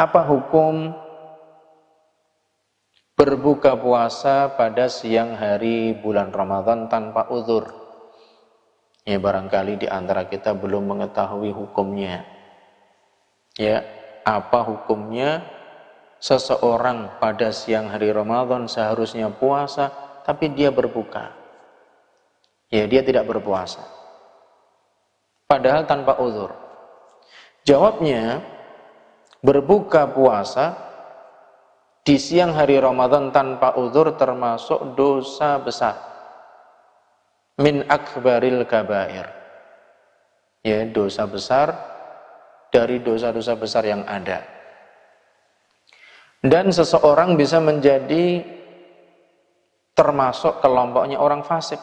Apa hukum berbuka puasa pada siang hari bulan Ramadan tanpa uzur? Ya barangkali di antara kita belum mengetahui hukumnya. Ya, apa hukumnya seseorang pada siang hari Ramadan seharusnya puasa tapi dia berbuka? Ya, dia tidak berpuasa. Padahal tanpa uzur. Jawabnya, berbuka puasa di siang hari Ramadan tanpa uzur termasuk dosa besar min akbaril kabair ya dosa besar dari dosa-dosa besar yang ada dan seseorang bisa menjadi termasuk kelompoknya orang fasik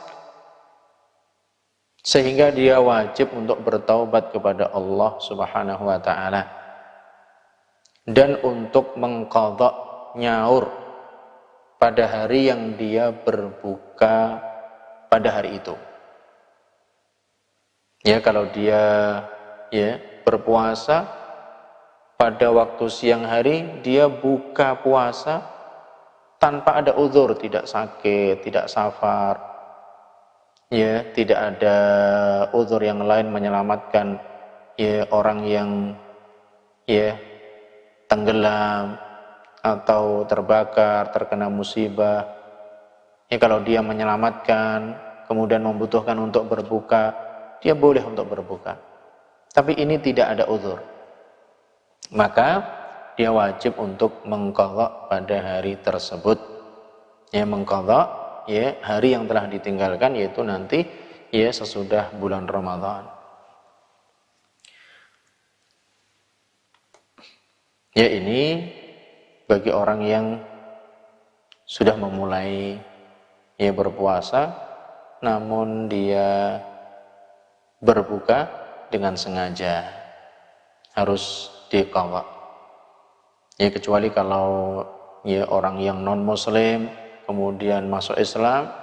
sehingga dia wajib untuk bertaubat kepada Allah Subhanahu wa taala dan untuk mengkodok nyaur pada hari yang dia berbuka pada hari itu. Ya kalau dia ya berpuasa pada waktu siang hari dia buka puasa tanpa ada uzur, tidak sakit, tidak safar. Ya, tidak ada uzur yang lain menyelamatkan ya orang yang ya tenggelam atau terbakar, terkena musibah. Ya kalau dia menyelamatkan, kemudian membutuhkan untuk berbuka, dia boleh untuk berbuka. Tapi ini tidak ada uzur. Maka dia wajib untuk mengkodok pada hari tersebut. Ya mengkodok ya hari yang telah ditinggalkan yaitu nanti ya sesudah bulan Ramadan. Ya ini bagi orang yang sudah memulai ya berpuasa namun dia berbuka dengan sengaja harus dikawal ya kecuali kalau ya orang yang non muslim kemudian masuk Islam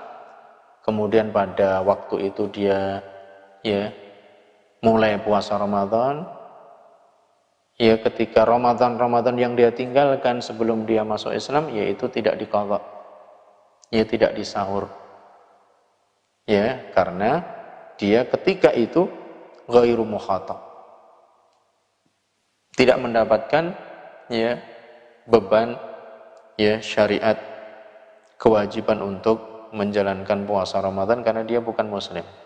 kemudian pada waktu itu dia ya mulai puasa Ramadan ya ketika Ramadan-Ramadan yang dia tinggalkan sebelum dia masuk Islam yaitu tidak dikawak ya tidak disahur ya karena dia ketika itu ghairu muhatab tidak mendapatkan ya beban ya syariat kewajiban untuk menjalankan puasa Ramadan karena dia bukan muslim